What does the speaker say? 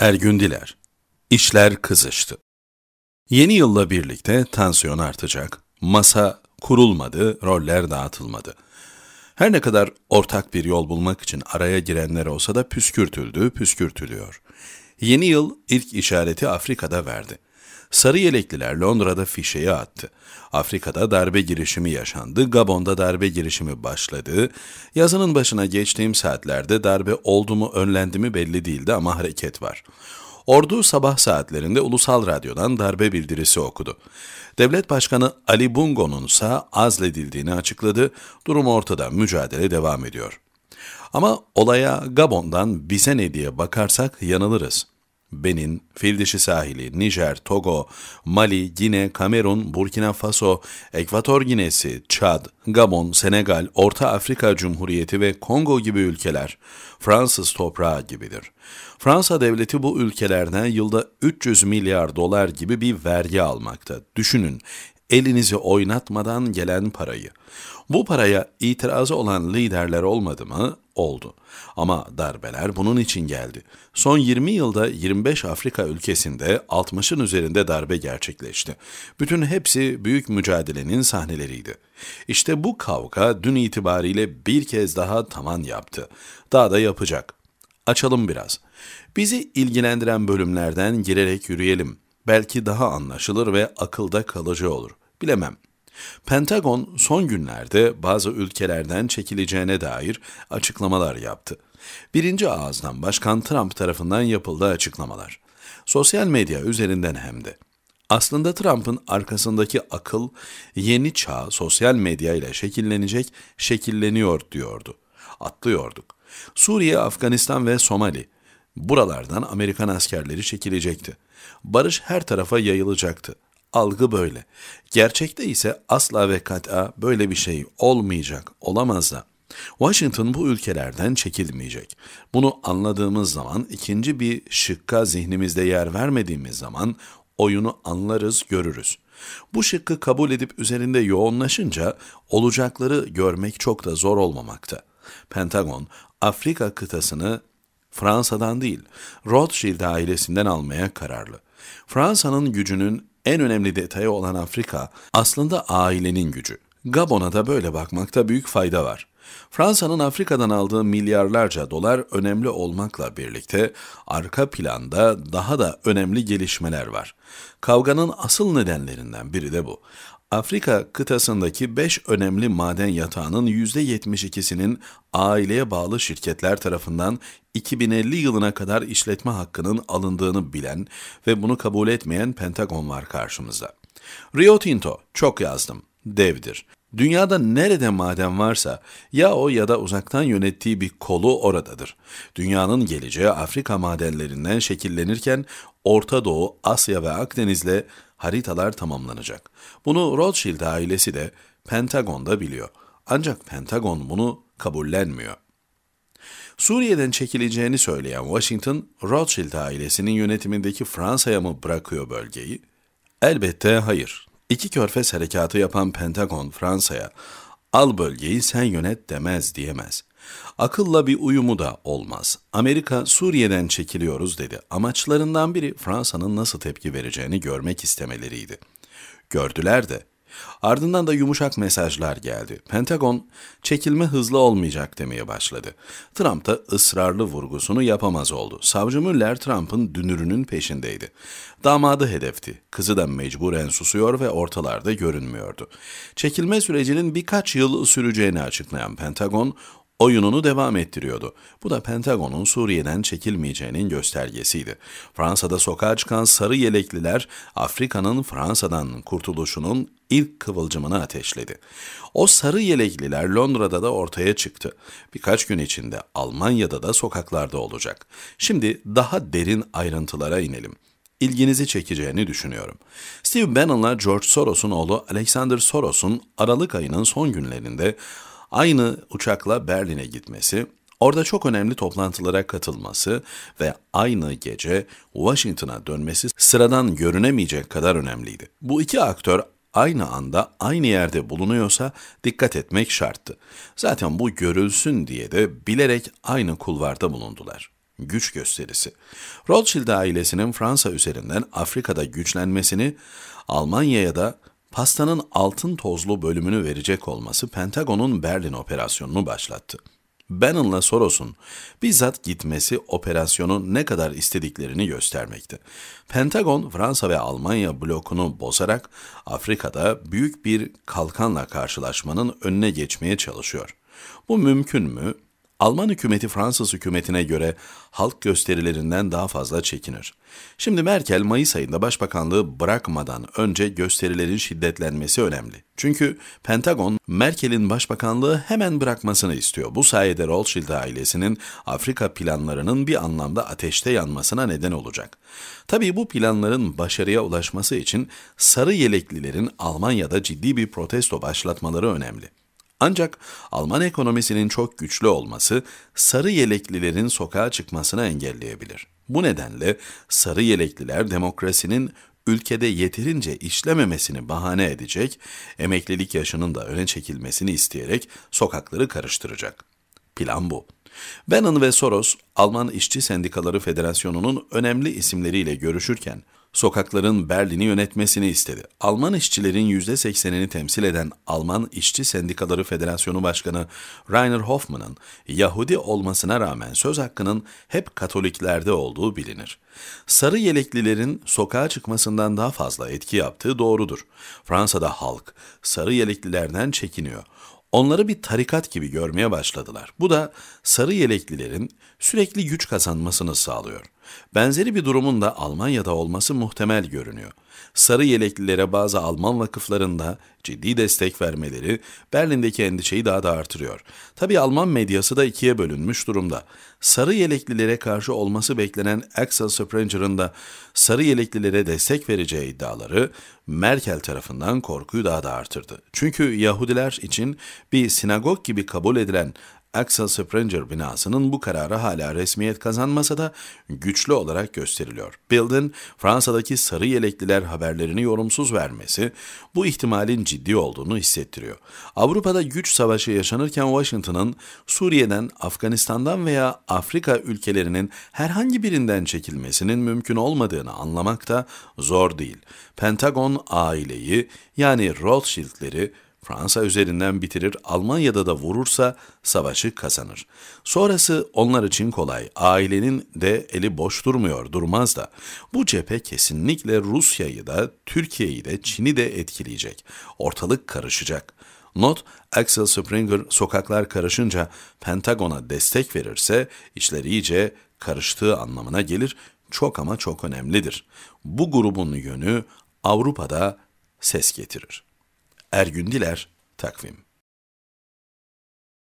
Ergündiler. İşler kızıştı. Yeni yılla birlikte tansiyon artacak, masa kurulmadı, roller dağıtılmadı. Her ne kadar ortak bir yol bulmak için araya girenler olsa da püskürtüldü, püskürtülüyor. Yeni yıl ilk işareti Afrika'da verdi. Sarı yelekliler Londra'da fişeyi attı. Afrika'da darbe girişimi yaşandı, Gabon'da darbe girişimi başladı. Yazının başına geçtiğim saatlerde darbe oldu mu önlendi mi belli değildi ama hareket var. Ordu sabah saatlerinde Ulusal Radyo'dan darbe bildirisi okudu. Devlet Başkanı Ali Bungo'nun ise azledildiğini açıkladı. Durum ortada, mücadele devam ediyor. Ama olaya Gabon'dan bize ne diye bakarsak yanılırız. Benin, Fildeşi Sahili, Nijer, Togo, Mali, Gine, Kamerun, Burkina Faso, Ekvator Ginesi, Çad, Gabon, Senegal, Orta Afrika Cumhuriyeti ve Kongo gibi ülkeler Fransız toprağı gibidir. Fransa devleti bu ülkelerden yılda 300 milyar dolar gibi bir vergi almakta. Düşünün, elinizi oynatmadan gelen parayı. Bu paraya itirazı olan liderler olmadı mı oldu. Ama darbeler bunun için geldi. Son 20 yılda 25 Afrika ülkesinde 60'ın üzerinde darbe gerçekleşti. Bütün hepsi büyük mücadelenin sahneleriydi. İşte bu kavga dün itibariyle bir kez daha taman yaptı. Daha da yapacak. Açalım biraz. Bizi ilgilendiren bölümlerden girerek yürüyelim. Belki daha anlaşılır ve akılda kalıcı olur. Bilemem. Pentagon son günlerde bazı ülkelerden çekileceğine dair açıklamalar yaptı. Birinci ağızdan Başkan Trump tarafından yapıldı açıklamalar. Sosyal medya üzerinden hem de. Aslında Trump'ın arkasındaki akıl yeni çağ sosyal medya ile şekillenecek, şekilleniyor diyordu. Atlıyorduk. Suriye, Afganistan ve Somali. Buralardan Amerikan askerleri çekilecekti. Barış her tarafa yayılacaktı. Algı böyle. Gerçekte ise asla ve kat'a böyle bir şey olmayacak, olamaz da. Washington bu ülkelerden çekilmeyecek. Bunu anladığımız zaman ikinci bir şıkka zihnimizde yer vermediğimiz zaman oyunu anlarız, görürüz. Bu şıkkı kabul edip üzerinde yoğunlaşınca olacakları görmek çok da zor olmamakta. Pentagon, Afrika kıtasını Fransa'dan değil, Rothschild ailesinden almaya kararlı. Fransa'nın gücünün en önemli detayı olan Afrika aslında ailenin gücü. Gabon'a da böyle bakmakta büyük fayda var. Fransa'nın Afrika'dan aldığı milyarlarca dolar önemli olmakla birlikte arka planda daha da önemli gelişmeler var. Kavganın asıl nedenlerinden biri de bu. Afrika kıtasındaki 5 önemli maden yatağının %72'sinin aileye bağlı şirketler tarafından 2050 yılına kadar işletme hakkının alındığını bilen ve bunu kabul etmeyen Pentagon var karşımızda. Rio Tinto, çok yazdım, devdir. Dünyada nerede maden varsa ya o ya da uzaktan yönettiği bir kolu oradadır. Dünyanın geleceği Afrika madenlerinden şekillenirken Orta Doğu, Asya ve Akdeniz'le haritalar tamamlanacak. Bunu Rothschild ailesi de Pentagon'da biliyor. Ancak Pentagon bunu kabullenmiyor. Suriye'den çekileceğini söyleyen Washington, Rothschild ailesinin yönetimindeki Fransa'ya mı bırakıyor bölgeyi? Elbette hayır. İki körfez harekatı yapan Pentagon Fransa'ya al bölgeyi sen yönet demez diyemez. Akılla bir uyumu da olmaz. Amerika Suriye'den çekiliyoruz dedi. Amaçlarından biri Fransa'nın nasıl tepki vereceğini görmek istemeleriydi. Gördüler de Ardından da yumuşak mesajlar geldi. Pentagon çekilme hızlı olmayacak demeye başladı. Trump da ısrarlı vurgusunu yapamaz oldu. Savcı Müller Trump'ın dünürünün peşindeydi. Damadı hedefti. Kızı da mecburen susuyor ve ortalarda görünmüyordu. Çekilme sürecinin birkaç yıl süreceğini açıklayan Pentagon oyununu devam ettiriyordu. Bu da Pentagon'un Suriye'den çekilmeyeceğinin göstergesiydi. Fransa'da sokağa çıkan sarı yelekliler Afrika'nın Fransa'dan kurtuluşunun ilk kıvılcımını ateşledi. O sarı yelekliler Londra'da da ortaya çıktı. Birkaç gün içinde Almanya'da da sokaklarda olacak. Şimdi daha derin ayrıntılara inelim ilginizi çekeceğini düşünüyorum. Steve Bannon'la George Soros'un oğlu Alexander Soros'un Aralık ayının son günlerinde aynı uçakla Berlin'e gitmesi, orada çok önemli toplantılara katılması ve aynı gece Washington'a dönmesi sıradan görünemeyecek kadar önemliydi. Bu iki aktör aynı anda aynı yerde bulunuyorsa dikkat etmek şarttı. Zaten bu görülsün diye de bilerek aynı kulvarda bulundular. Güç gösterisi. Rothschild ailesinin Fransa üzerinden Afrika'da güçlenmesini, Almanya'ya da pastanın altın tozlu bölümünü verecek olması Pentagon'un Berlin operasyonunu başlattı. Bannon'la Soros'un bizzat gitmesi operasyonun ne kadar istediklerini göstermekte. Pentagon, Fransa ve Almanya blokunu bozarak Afrika'da büyük bir kalkanla karşılaşmanın önüne geçmeye çalışıyor. Bu mümkün mü? Alman hükümeti Fransız hükümetine göre halk gösterilerinden daha fazla çekinir. Şimdi Merkel Mayıs ayında başbakanlığı bırakmadan önce gösterilerin şiddetlenmesi önemli. Çünkü Pentagon Merkel'in başbakanlığı hemen bırakmasını istiyor. Bu sayede Rothschild ailesinin Afrika planlarının bir anlamda ateşte yanmasına neden olacak. Tabii bu planların başarıya ulaşması için sarı yeleklilerin Almanya'da ciddi bir protesto başlatmaları önemli. Ancak Alman ekonomisinin çok güçlü olması sarı yeleklilerin sokağa çıkmasına engelleyebilir. Bu nedenle sarı yelekliler demokrasinin ülkede yeterince işlememesini bahane edecek, emeklilik yaşının da öne çekilmesini isteyerek sokakları karıştıracak. Plan bu. Bannon ve Soros, Alman İşçi Sendikaları Federasyonu'nun önemli isimleriyle görüşürken, sokakların Berlin'i yönetmesini istedi. Alman işçilerin %80'ini temsil eden Alman İşçi Sendikaları Federasyonu Başkanı Rainer Hoffmann'ın Yahudi olmasına rağmen söz hakkının hep Katoliklerde olduğu bilinir. Sarı yeleklilerin sokağa çıkmasından daha fazla etki yaptığı doğrudur. Fransa'da halk sarı yeleklilerden çekiniyor. Onları bir tarikat gibi görmeye başladılar. Bu da sarı yeleklilerin sürekli güç kazanmasını sağlıyor. Benzeri bir durumun da Almanya'da olması muhtemel görünüyor. Sarı yeleklilere bazı Alman vakıflarında ciddi destek vermeleri Berlin'deki endişeyi daha da artırıyor. Tabi Alman medyası da ikiye bölünmüş durumda. Sarı yeleklilere karşı olması beklenen Axel Springer'ın da sarı yeleklilere destek vereceği iddiaları Merkel tarafından korkuyu daha da artırdı. Çünkü Yahudiler için bir sinagog gibi kabul edilen Axel Springer binasının bu kararı hala resmiyet kazanmasa da güçlü olarak gösteriliyor. Bild'in Fransa'daki sarı yelekliler haberlerini yorumsuz vermesi bu ihtimalin ciddi olduğunu hissettiriyor. Avrupa'da güç savaşı yaşanırken Washington'ın Suriye'den, Afganistan'dan veya Afrika ülkelerinin herhangi birinden çekilmesinin mümkün olmadığını anlamak da zor değil. Pentagon aileyi yani Rothschild'leri Fransa üzerinden bitirir, Almanya'da da vurursa savaşı kazanır. Sonrası onlar için kolay. Ailenin de eli boş durmuyor, durmaz da. Bu cephe kesinlikle Rusya'yı da, Türkiye'yi de, Çin'i de etkileyecek. Ortalık karışacak. Not, Axel Springer sokaklar karışınca Pentagon'a destek verirse işleri iyice karıştığı anlamına gelir. Çok ama çok önemlidir. Bu grubun yönü Avrupa'da ses getirir. Ergün Diler Takvim